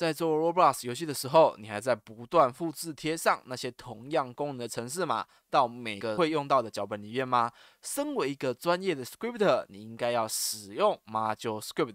在做 Roblox 游戏的时候，你还在不断复制贴上那些同样功能的程式码到每个会用到的脚本里面吗？身为一个专业的 Scripter，你应该要使用 Module Script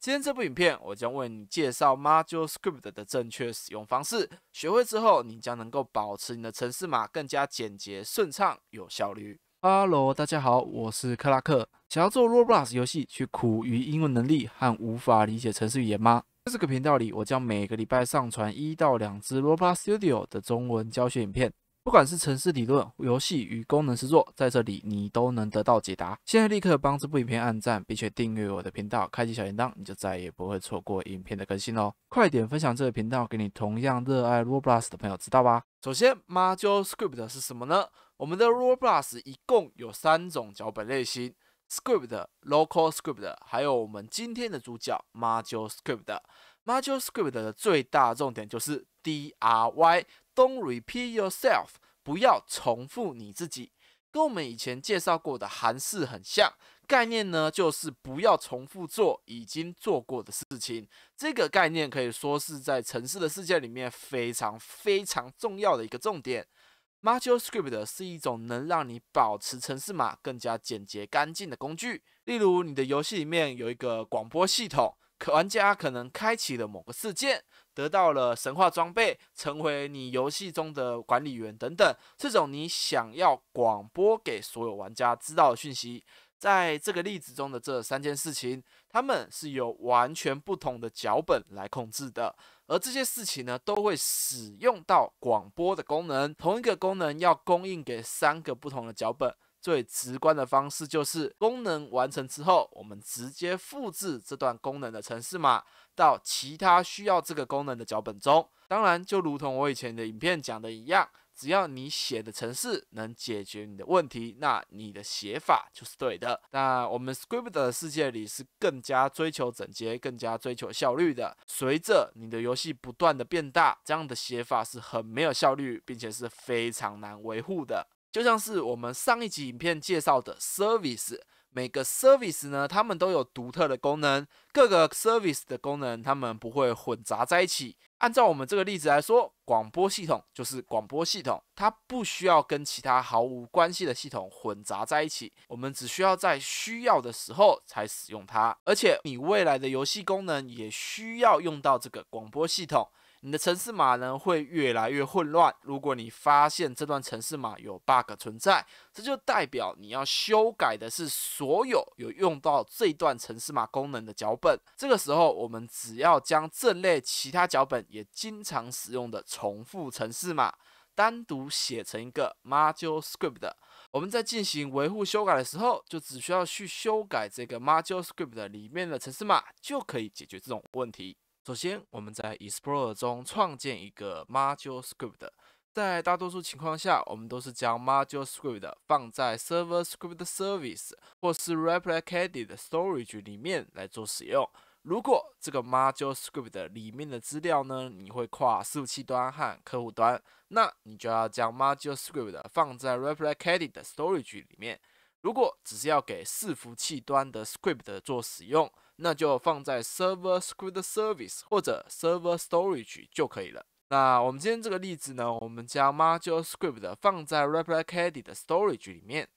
今天这部影片，我将为你介绍 Module Script 的正确使用方式。学会之后，你将能够保持你的程式码更加简洁、顺畅、有效率。Hello，大家好，我是克拉克。想要做 Roblox 游戏，却苦于英文能力和无法理解程式语言吗？在这个频道里，我将每个礼拜上传一到两支 Roblox Studio 的中文教学影片，不管是城市理论、游戏与功能制作，在这里你都能得到解答。现在立刻帮这部影片按赞，并且订阅我的频道，开启小铃铛，你就再也不会错过影片的更新喽！快点分享这个频道给你同样热爱 Roblox 的朋友知道吧。首先 m a g i e Script 是什么呢？我们的 Roblox 一共有三种脚本类型。script、local script，还有我们今天的主角 module script。module script 的最大重点就是 DRY，Don't repeat yourself，不要重复你自己，跟我们以前介绍过的韩式很像。概念呢，就是不要重复做已经做过的事情。这个概念可以说是在城市的世界里面非常非常重要的一个重点。Module script 是一种能让你保持程式码更加简洁干净的工具。例如，你的游戏里面有一个广播系统，玩家可能开启了某个事件，得到了神话装备，成为你游戏中的管理员等等，这种你想要广播给所有玩家知道的讯息。在这个例子中的这三件事情，它们是由完全不同的脚本来控制的，而这些事情呢，都会使用到广播的功能。同一个功能要供应给三个不同的脚本，最直观的方式就是功能完成之后，我们直接复制这段功能的程式码到其他需要这个功能的脚本中。当然，就如同我以前的影片讲的一样。只要你写的程式能解决你的问题，那你的写法就是对的。那我们 script 的世界里是更加追求整洁、更加追求效率的。随着你的游戏不断的变大，这样的写法是很没有效率，并且是非常难维护的。就像是我们上一集影片介绍的 service，每个 service 呢，他们都有独特的功能，各个 service 的功能他们不会混杂在一起。按照我们这个例子来说，广播系统就是广播系统，它不需要跟其他毫无关系的系统混杂在一起。我们只需要在需要的时候才使用它，而且你未来的游戏功能也需要用到这个广播系统。你的城市码呢会越来越混乱。如果你发现这段城市码有 bug 存在，这就代表你要修改的是所有有用到这段城市码功能的脚本。这个时候，我们只要将这类其他脚本也经常使用的重复城市码单独写成一个 module script。我们在进行维护修改的时候，就只需要去修改这个 module script 里面的程式码，就可以解决这种问题。首先，我们在 Explorer 中创建一个 Module Script。在大多数情况下，我们都是将 Module Script 放在 Server Script Service 或是 Replicated Storage 里面来做使用。如果这个 Module Script 里面的资料呢，你会跨服务器端和客户端，那你就要将 Module Script 放在 Replicated Storage 里面。如果只是要给伺服器端的 Script 做使用，那就放在 server script service 或者 server storage 就可以了。那我们今天这个例子呢，我们将 module script 放在 replicated storage 里面。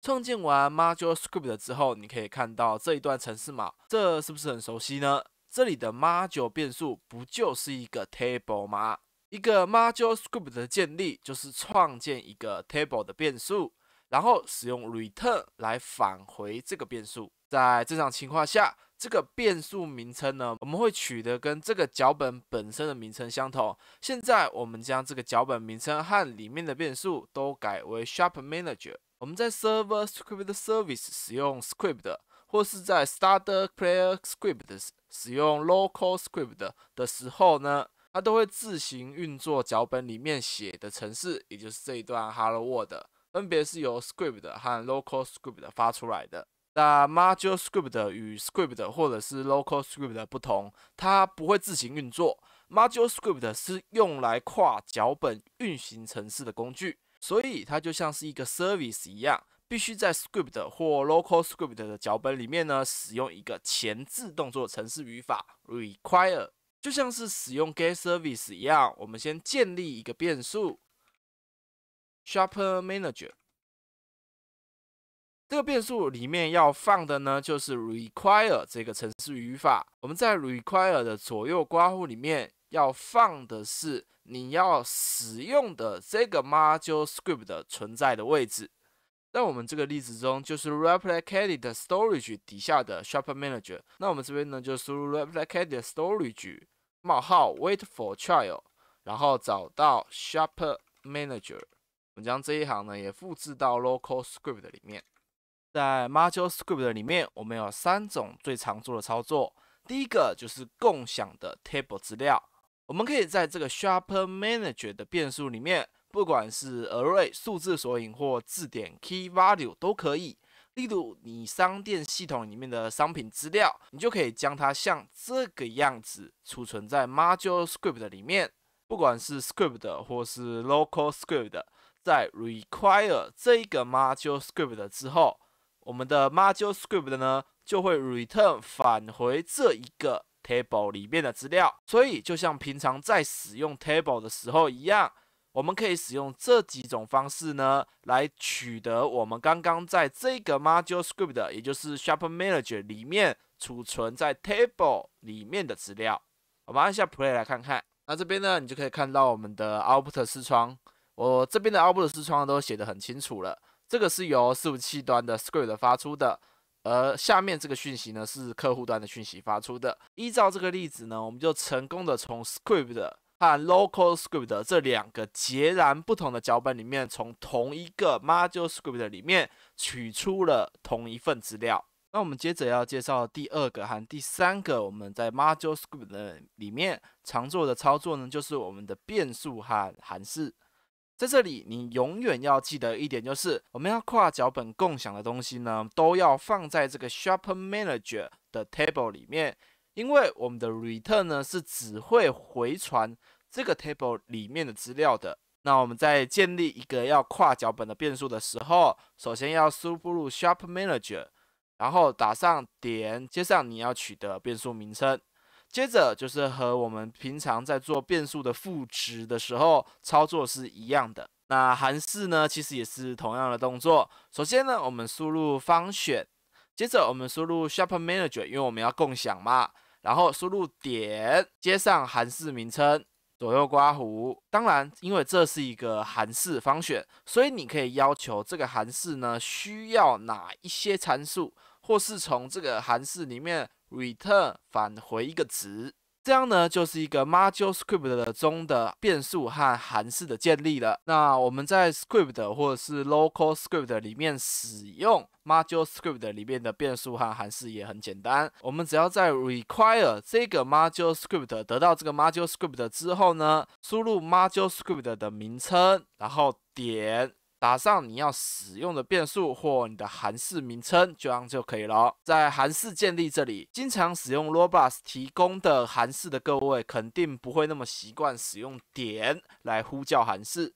创建完 module script 之后，你可以看到这一段程式码，这是不是很熟悉呢？这里的 module 变数不就是一个 table 吗？一个 module script 的建立就是创建一个 table 的变数，然后使用 return 来返回这个变数。在正常情况下，这个变速名称呢，我们会取得跟这个脚本本身的名称相同。现在我们将这个脚本名称和里面的变数都改为 Sharp Manager。我们在 Server Script Service 使用 Script 或是在 Starter Player Scripts 使用 Local Script 的时候呢，它都会自行运作脚本里面写的城市，也就是这一段 Hello World，分别是由 Script 和 Local Script 发出来的。那 module script 与 script 或者是 local script 不同，它不会自行运作。module script 是用来跨脚本运行程序的工具，所以它就像是一个 service 一样，必须在 script 或 local script 的脚本里面呢使用一个前自动作程式语法 require，就像是使用 get service 一样，我们先建立一个变数 sharp e r manager。这个变数里面要放的呢，就是 require 这个程式语法。我们在 require 的左右括弧里面要放的是你要使用的这个 module script 的存在的位置。在我们这个例子中，就是 replicated storage 底下的 s h o p p e r manager。那我们这边呢，就输入 replicated storage 冒号 wait for child，然后找到 s h o p p e r manager。我们将这一行呢，也复制到 local script 里面。在 module script 里面，我们有三种最常做的操作。第一个就是共享的 table 资料，我们可以在这个 sharp e manager 的变数里面，不管是 array 数字索引或字典 key value 都可以。例如你商店系统里面的商品资料，你就可以将它像这个样子储存在 module script 里面。不管是 script 或是 local script，在 require 这一个 module script 之后。我们的 module script 呢，就会 return 返回这一个 table 里面的资料，所以就像平常在使用 table 的时候一样，我们可以使用这几种方式呢，来取得我们刚刚在这个 module script，也就是 sharp manager 里面储存在 table 里面的资料。我们按下 play 来看看，那这边呢，你就可以看到我们的 output 视窗，我这边的 output 视窗都写得很清楚了。这个是由服器端的 script 发出的，而下面这个讯息呢是客户端的讯息发出的。依照这个例子呢，我们就成功的从 script 和 local script 这两个截然不同的脚本里面，从同一个 module script 里面取出了同一份资料。那我们接着要介绍第二个和第三个，我们在 module script 里面常做的操作呢，就是我们的变数和函数。在这里，你永远要记得一点，就是我们要跨脚本共享的东西呢，都要放在这个 Sharp Manager 的 table 里面，因为我们的 return 呢是只会回传这个 table 里面的资料的。那我们在建立一个要跨脚本的变数的时候，首先要输入 Sharp Manager，然后打上点，接上你要取得变数名称。接着就是和我们平常在做变数的赋值的时候操作是一样的。那函数呢，其实也是同样的动作。首先呢，我们输入方选，接着我们输入 Sharper Manager，因为我们要共享嘛。然后输入点，接上函数名称，左右刮弧。当然，因为这是一个函数方选，所以你可以要求这个函数呢需要哪一些参数，或是从这个函数里面。return 返回一个值，这样呢就是一个 module script 的中的变数和函数的建立了。那我们在 script 或者是 local script 里面使用 module script 里面的变数和函数也很简单，我们只要在 require 这个 module script，得到这个 module script 之后呢，输入 module script 的名称，然后点。打上你要使用的变数或你的函数名称，这样就可以了。在函数建立这里，经常使用 Robust 提供的函数的各位，肯定不会那么习惯使用点来呼叫函数。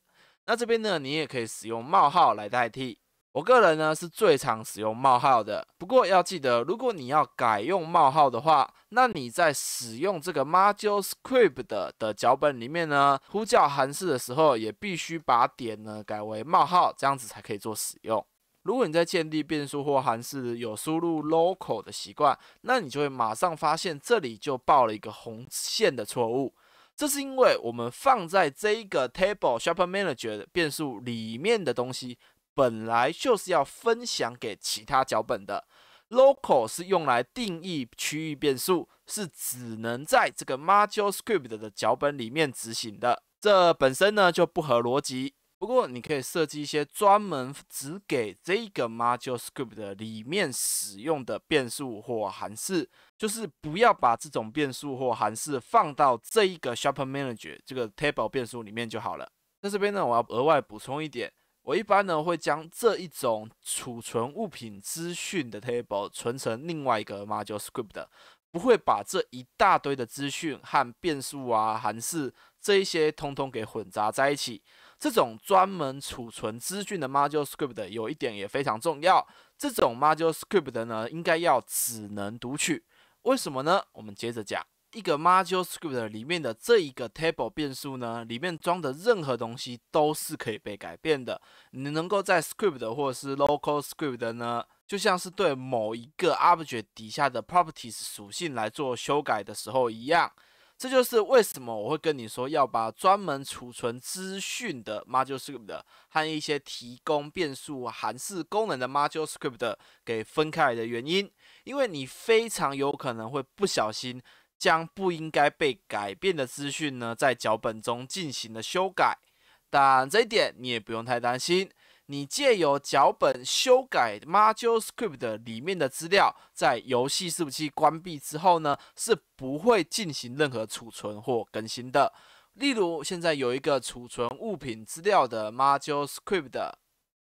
那这边呢，你也可以使用冒号来代替。我个人呢是最常使用冒号的。不过要记得，如果你要改用冒号的话，那你在使用这个 module script 的脚本里面呢，呼叫函数的时候，也必须把点呢改为冒号，这样子才可以做使用。如果你在建立变数或函数有输入 local 的习惯，那你就会马上发现这里就报了一个红线的错误。这是因为我们放在这一个 table shopper manager 的变数里面的东西。本来就是要分享给其他脚本的，local 是用来定义区域变数，是只能在这个 module script 的脚本里面执行的，这本身呢就不合逻辑。不过你可以设计一些专门只给这个 module script 的里面使用的变数或函数，就是不要把这种变数或函数放到这一个 shopper manager 这个 table 变数里面就好了。那这边呢，我要额外补充一点。我一般呢会将这一种储存物品资讯的 table 存成另外一个 module script 不会把这一大堆的资讯和变数啊、函数这一些通通给混杂在一起。这种专门储存资讯的 module script 有一点也非常重要，这种 module script 呢应该要只能读取，为什么呢？我们接着讲。一个 module script 里面的这一个 table 变数呢，里面装的任何东西都是可以被改变的。你能够在 script 或者是 local script 呢，就像是对某一个 object 底下的 properties 属性来做修改的时候一样。这就是为什么我会跟你说要把专门储存资讯的 module script 和一些提供变数、函数功能的 module script 给分开的原因，因为你非常有可能会不小心。将不应该被改变的资讯呢，在脚本中进行了修改，但这一点你也不用太担心。你借由脚本修改 module script 里面的资料，在游戏服务器关闭之后呢，是不会进行任何储存或更新的。例如，现在有一个储存物品资料的 module script。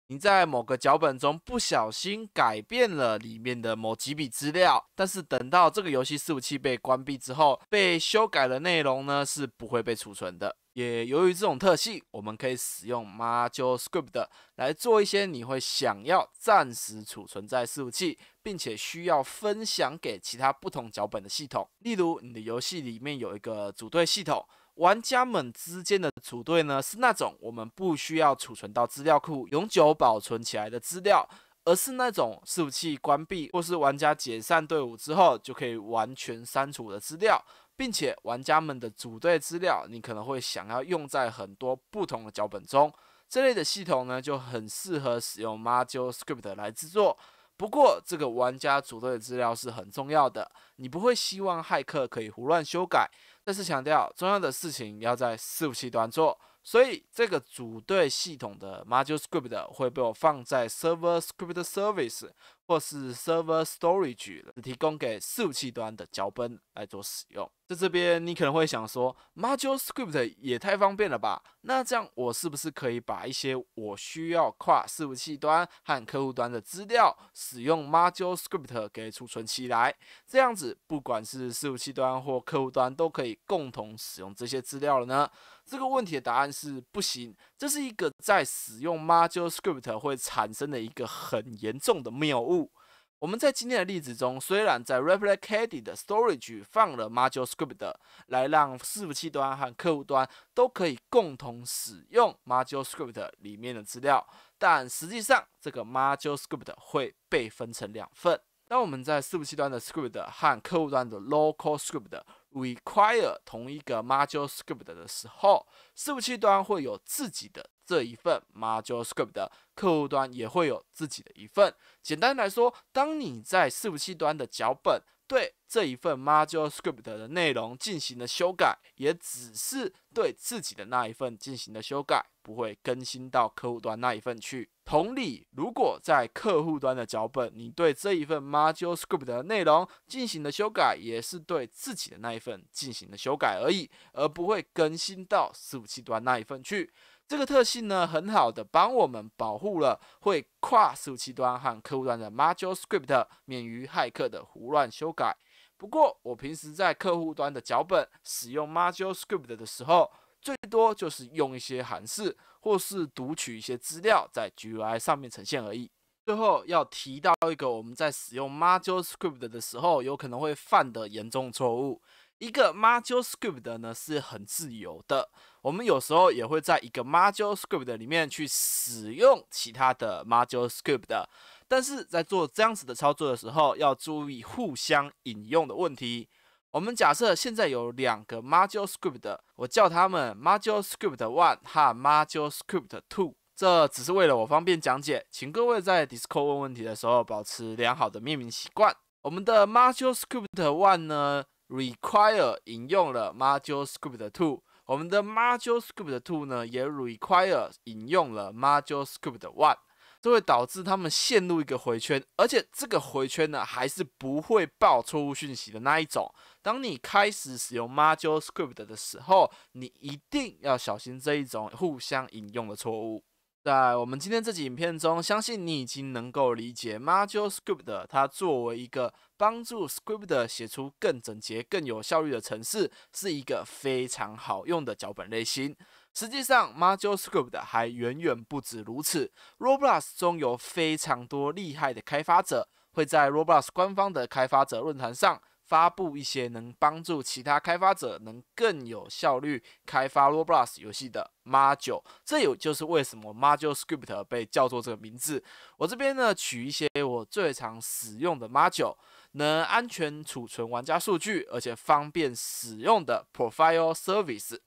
你在某个脚本中不小心改变了里面的某几笔资料，但是等到这个游戏服器被关闭之后，被修改的内容呢是不会被储存的。也由于这种特性，我们可以使用 `Module Script` 来做一些你会想要暂时储存在服器，并且需要分享给其他不同脚本的系统。例如，你的游戏里面有一个组队系统。玩家们之间的组队呢，是那种我们不需要储存到资料库永久保存起来的资料，而是那种服务器关闭或是玩家解散队伍之后就可以完全删除的资料，并且玩家们的组队资料，你可能会想要用在很多不同的脚本中，这类的系统呢就很适合使用 m o d e Script 来制作。不过，这个玩家组队的资料是很重要的，你不会希望骇客可以胡乱修改。但是强调，重要的事情要在服务器端做，所以这个组队系统的 module script 会被我放在 server script service。或是 server storage 只提供给服务器端的脚本来做使用。在这边，你可能会想说，module script 也太方便了吧？那这样，我是不是可以把一些我需要跨服务器端和客户端的资料，使用 module script 给储存起来？这样子，不管是服务器端或客户端，都可以共同使用这些资料了呢？这个问题的答案是不行。这是一个在使用 Module Script 会产生的一个很严重的谬误。我们在今天的例子中，虽然在 Replicated Storage 放了 Module Script 来让伺服器端和客户端都可以共同使用 Module Script 里面的资料，但实际上这个 Module Script 会被分成两份。当我们在伺服器端的 Script 和客户端的 Local Script。require 同一个 module script 的时候，伺服器端会有自己的这一份 module script，客户端也会有自己的一份。简单来说，当你在伺服器端的脚本对。这一份 module script 的内容进行了修改，也只是对自己的那一份进行了修改，不会更新到客户端那一份去。同理，如果在客户端的脚本，你对这一份 module script 的内容进行了修改，也是对自己的那一份进行了修改而已，而不会更新到服务器端那一份去。这个特性呢，很好的帮我们保护了会跨服务器端和客户端的 module script 免于骇客的胡乱修改。不过，我平时在客户端的脚本使用 module script 的时候，最多就是用一些函数，或是读取一些资料在 GUI 上面呈现而已。最后要提到一个，我们在使用 module script 的时候，有可能会犯的严重错误。一个 module script 呢是很自由的，我们有时候也会在一个 module script 里面去使用其他的 module script。但是在做这样子的操作的时候，要注意互相引用的问题。我们假设现在有两个 module script，我叫他们 module script one 和 module script two。这只是为了我方便讲解，请各位在 Discord 问问题的时候保持良好的命名习惯。我们的 module script one 呢 require 引用了 module script two，我们的 module script two 呢也 require 引用了 module script one。这会导致他们陷入一个回圈，而且这个回圈呢，还是不会报错误讯息的那一种。当你开始使用 Module Script 的时候，你一定要小心这一种互相引用的错误。在我们今天这集影片中，相信你已经能够理解 Module Script 它作为一个帮助 Script 写出更整洁、更有效率的程式，是一个非常好用的脚本类型。实际上，Module Script 还远远不止如此。Roblox 中有非常多厉害的开发者，会在 Roblox 官方的开发者论坛上发布一些能帮助其他开发者能更有效率开发 Roblox 游戏的 Module。这也就是为什么 Module Script 被叫做这个名字。我这边呢，取一些我最常使用的 Module，能安全储存玩家数据，而且方便使用的 Profile Service。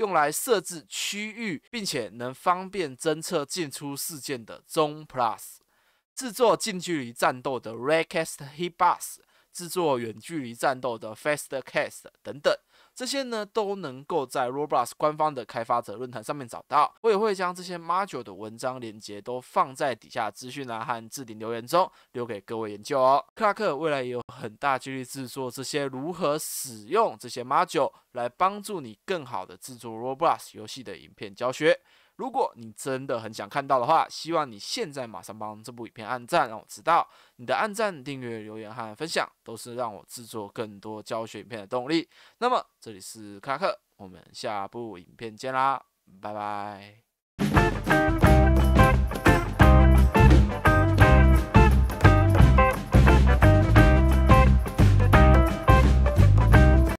用来设置区域，并且能方便侦测进出事件的 Zone Plus，制作近距离战斗的 Raycast h i t b o s 制作远距离战斗的 Fastcast 等等。这些呢，都能够在 Roblox 官方的开发者论坛上面找到。我也会将这些 module 的文章链接都放在底下资讯栏和置顶留言中，留给各位研究哦。克拉克未来也有很大几率制作这些如何使用这些 module 来帮助你更好的制作 Roblox 游戏的影片教学。如果你真的很想看到的话，希望你现在马上帮这部影片按赞，让我知道。你的按赞、订阅、留言和分享，都是让我制作更多教学影片的动力。那么这里是卡克，我们下部影片见啦，拜拜。